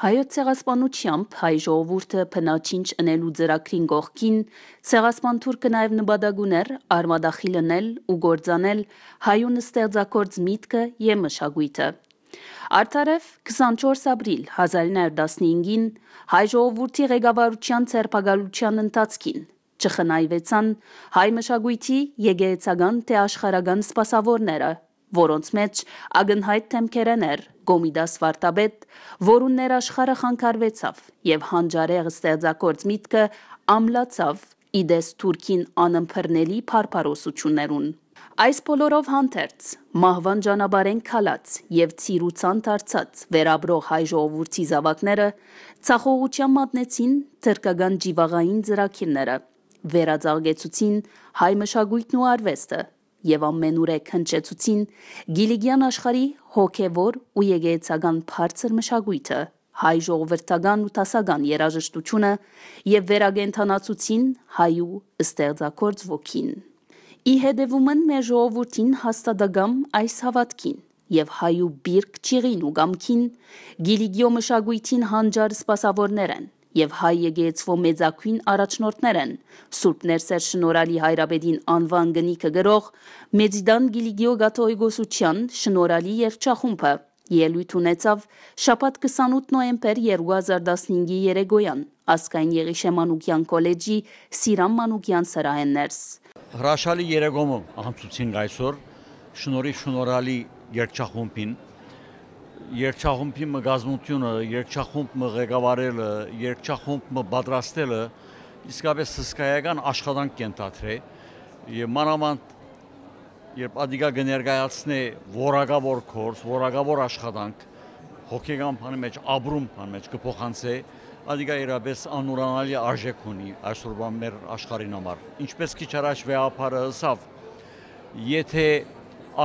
Հայոց ցեղասպանությամբ հայ ժողովուրդը փնաչինչ ընելու ծրագրին գողքին ցեղասպան թուրքը նաև նպատակ ուներ արմադախի լնել ու գործանել հայուն ստեղծագործ միտքը եւ մշակույթը։ Արդարև 24 ապրիլ 1915-ին հայ ժողովրդի ղեկավարության ցերպակալության ընթացքին չխնայվեցան հայ մշակույթի եգեյցական թե աշխարական սպասավորները որոնց մեջ ագնհայտ թեմքերեն էր Գոմիդաս Վարդապետ, որուն ներաշխարը խանգարվեցավ եւ հանճարեղ ստեղծագործ միտքը ամլացավ իդես Թուրքին անըմբռնելի փարփարոսություններուն։ Այս բոլորով հանդերձ մահվան ճանապարհեն քալած եւ ցիրուցան դարձած վերաբրող հայ ժողովրդի զավակները ցախողության մատնեցին թրկական ջիվաղային ծրակիրները վերածաղեցուցին հայ մշակույթն ու արվեստը եւ ամենուրեք քնչեցուցին գիլիգյան աշխարհի հոգեվոր ու եգեյցական բարձր մշակույթը, հայ ժողովրդական ու տասական երաժշտությունը եւ վերագենթանացուցին հայու ստեղծագործ ոգին։ Ի հետևում են մեր ժողովրդին հաստատակամ այս հավատքին եւ հայու բիրք ճիղին ու գամքին գիլիգիո մշակույթին հանճար սպասավորներ են եւ հայ եկեղեցվո մեծակույն առաջնորդներ են։ Սուրբ Ներսեր Շնորհալի Հայրաբեդին անվան գնիկը գրող Մեծիդան Գիլիգիո Գաթոյգոսուչյան Շնորհալի երգչախումբը ելույթ ունեցավ շաբաթ 28 նոեմբեր 2015-ի երեգոյան Ասկայն Եղիշե Մանուկյան կոլեջի Սիրան Մանուկյան սրահեններս։ Հրաշալի երեգոմը անցուցին այսօր շնորհի շնորհալի երգչախումբին երկչախումբի մգազմությունը, երկչախումբը ղեկավարելը, երկչախումբը պատրաստելը իսկապես հսկայական աշխատանք կենթաթրե եւ մանավանդ երբ ադիգա գներգայացնե որակավոր կորս, որակավոր աշխատանք հոգեգան բանի մեջ, ապրում բանի մեջ կփոխանցե, ադիգա իրապես անուրանալի արժեք ունի այսօրվա մեր աշխարհին համար։ Ինչպես քիչ առաջ վեհապարը հսավ, եթե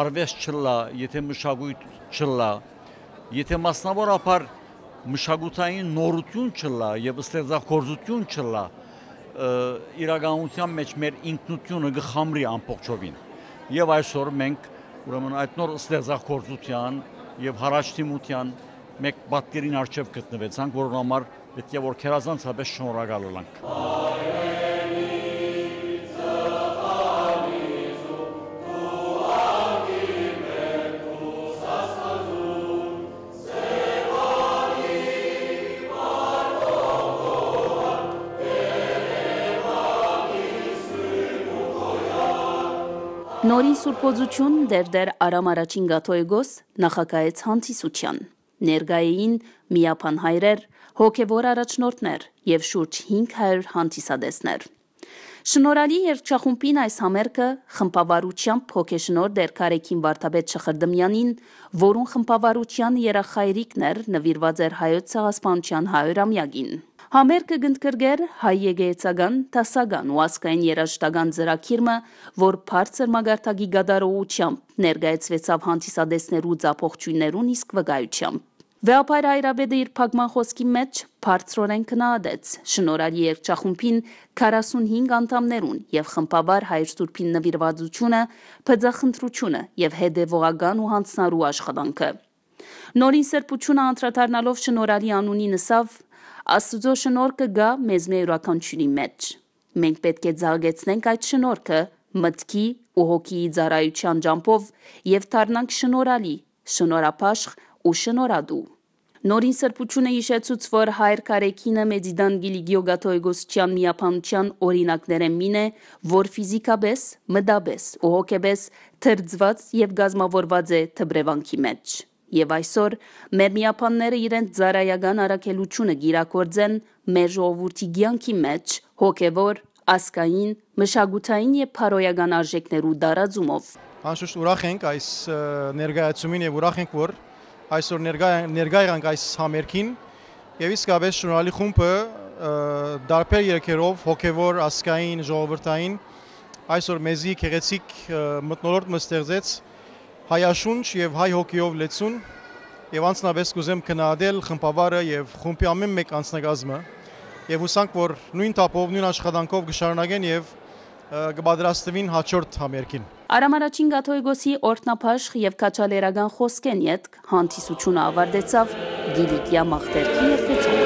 արվեստ չլա, եթե մշակույթ չլա, եթե մասնավորապես մշակութային նորություն չլա եւ ստեղծագործություն չլա իրականության մեջ մեր ինքնությունը գխամրի ամբողջովին եւ այսօր մենք ուրեմն այդ նոր ստեղծագործության եւ հարաճտիմության մեկ բատկերին արժեվ գտնվեցանք որոնց համար պետք է որ քերազանցապես շնորհակալ լինենք Նորին սուրպոզություն դերդեր արամ առաջին գաթոյգոս նախակայեց հանդիսության։ Ներգայեին միապան հայրեր, հոգևոր առաջնորդներ և շուրջ 500 հանդիսադեսներ։ Շնորալի երկչախումպին այս համերգը խմպավարությամբ հոգեշնոր Դերքարեքին Վարդապետ Շխրդմյանին, որուն խմպավարության երախայրիկներ նվիրված էր հայոց ցեղասպանության հայրամյակին։ Համերգը գնդկրգեր հայ եգեյցական, տասական ու ասկային երաժշտական ձրակիրմը, որ բարձր մագարտագի գադարողությամբ ներկայացվեցավ հանդիսադեսներու ձափողջույներուն իսկ վկայությամբ։ Վեապայր Այրաբեդը իր փակման խոսքի մեջ բարձրորեն քնահատեց շնորհալ երկչախումբին 45 անդամներուն եւ խմբաբար հայր սուրբին նվիրվածությունը, բծախնդրությունը եւ հետեւողական ու հանցնարու աշխատանքը։ Նորին սրբությունը անդրադառնալով շնորհալի անունի նսավ Աստուծո շնորհքը գա մեզ յուրաքանչյուրի մեջ։ Մենք պետք է զարգեցնենք այդ շնորհքը մտքի ու հոգիի ծառայության ջամփով եւ դառնանք շնորհալի, շնորհապաշխ ու շնորհադու։ Նորին սրբությունը հիշեցուց, որ հայր կարեկինը Մեդիդան Գիլիգիո Գաթոյգոսյան միապանության օրինակները մին է, որ ֆիզիկապես, մտաբես ու հոգեպես թրծված եւ գազմավորված է թբրևանքի մեջ եւ այսօր մեր միապանները իրենց ծարայական առաքելությունը գիրակորձեն մեր ժողովրդի ցանկի մեջ հոգեվոր, ասկային, մշակութային եւ փարոյական արժեքներու դարաձումով։ Անշուշտ ուրախ ենք այս ներկայացումին եւ ուրախ ենք որ այսօր ներկայ ներկայ ենք այս համերգին եւ իսկապես շնորհալի խումբը դարբեր երկերով հոգեվոր ասկային ժողովրդային այսօր մեզի քերեցիկ մտնոլորտ մստեղծեց մը հայաշունչ եւ հայ հոկեյով լեցուն եւ անցնաբես կուզեմ քննադել խմբավարը եւ խումբի ամեն մեկ անձնակազմը եւ հուսանք որ նույն տապով նույն աշխատանքով կշարունակեն եւ կպատրաստվին հաջորդ համերգին Արամ առաջին Գաթոյգոսի օրտնապաշխ եւ քաչալերական խոսքեն յետք հանդիսությունը ավարտեցավ Գիլիկիա մաղթերքի երգեցող